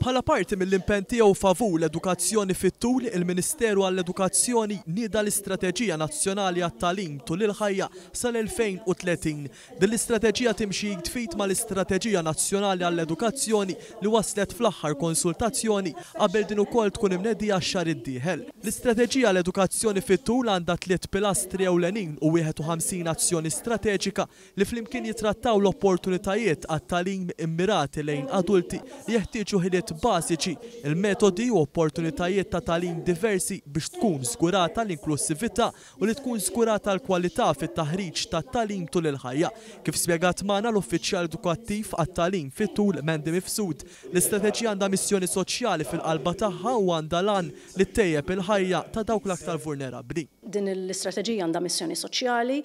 Pala parti mill-impenti u favur l-edukazzjoni fit-tul, il-Ministeru għall-Edukazzjoni nida l-Istrateġija Nazzjonali għat-Talim tul il-ħajja sal-2030. Din l-istrateġija timxi tfit ma l-Istrateġija Nazzjonali għall-Edukazzjoni li waslet fl-aħħar konsultazzjoni qabel din ukoll tkun imnedi xar id-dieħel. L-istrateġija l-edukazzjoni fit-tul għandha tliet pilastri ewlenin u 51 azzjoni strateġika li flimkien jitrattaw l-opportunitajiet għat-talim immirati lejn adulti li jeħtieġu ħiliet bażiċi, il-metodi u opportunitajiet ta' talim diversi biex tkun żgurata l-inklusività u li tkun żgurata l-kwalità fit-taħriġ ta' talim tul il-ħajja. Kif spjegat magħna l-Uffiċjal Edukattiv għat-talim fit-tul Mendi Mifsud, l-istrateġija għandha missjoni soċjali fil-qalba tagħha u għandha lan li tejjeb il-ħajja ta' dawk l-aktar vulnerabbli. Din l-istrateġija għandha missjoni soċjali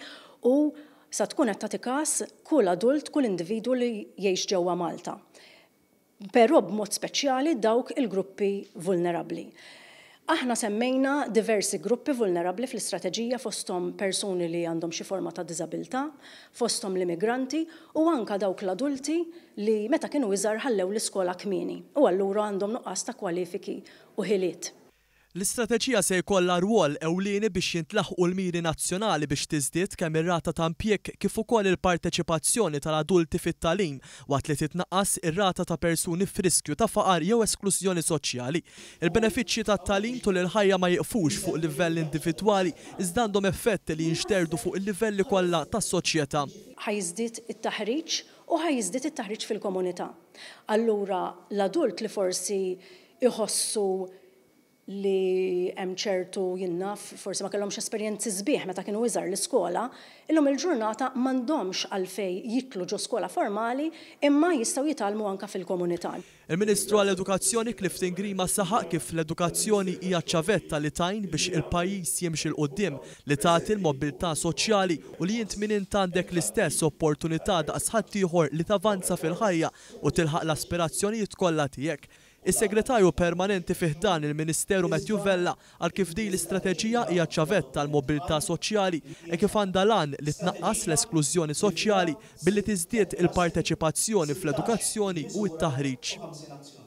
u sa tkun qed tagħti każ kull adult, kull individwu li jgħix ġewwa Malta però b'mod speċjali dawk il-gruppi vulnerabli. Aħna semmejna diversi gruppi vulnerabli fl-istrateġija fostom persuni li għandhom xi forma ta' diżabilità, fostom l-immigranti u anka dawk l-adulti li meta kienu iżar ħallew l-iskola kmini u allura għandhom nuqqas ta' kwalifiki u ħiliet. L-istrateġija se jkollha rwol ewlieni biex jintlaħqu l-miri nazzjonali biex tiżdied kemm ir-rata ta' impjieg kif ukoll il-parteċipazzjoni tal-adulti fit-talim waqt li titnaqqas ir-rata ta' persuni f'riskju ta' faqar jew esklużjoni soċjali. Il-benefiċċji tat tagħlim tul il-ħajja ma jiqfux fuq livell individwali iżda għandhom effetti li jinxterdu fuq il-livelli kollha tas-soċjetà. Ħajżdied it-taħriġ u ħajżdied it-taħriġ fil-komunità. Allura l-adult li forsi iħossu li hemm ċertu jinnaf forsi ma kellhomx esperjenzi sbieħ meta kienu iżar l-iskola, illum il-ġurnata m'għandhomx għalfej jitlu ġo skola formali imma jistgħu jitalmu anka fil-komunità. Il-Ministru għall-Edukazzjoni Clifton Grima saħaq kif l-edukazzjoni hija ċavetta li tajn biex il-pajjiż jimxi l qudiem li tagħti l-mobilità soċjali u li jint minn intandek l-istess opportunità daqs ħadd ieħor li tavanza fil-ħajja u tilħaq l-aspirazzjonijiet kollha tiegħek. Is-segretarju permanenti fiħdan il-Ministeru Matthew Vella għal kif di l-istrateġija hija ċavett tal-mobilità soċjali e kif għandha lan li tnaqqas l-esklużjoni soċjali billi tiżdiet il-parteċipazzjoni fl-edukazzjoni u t-taħriġ.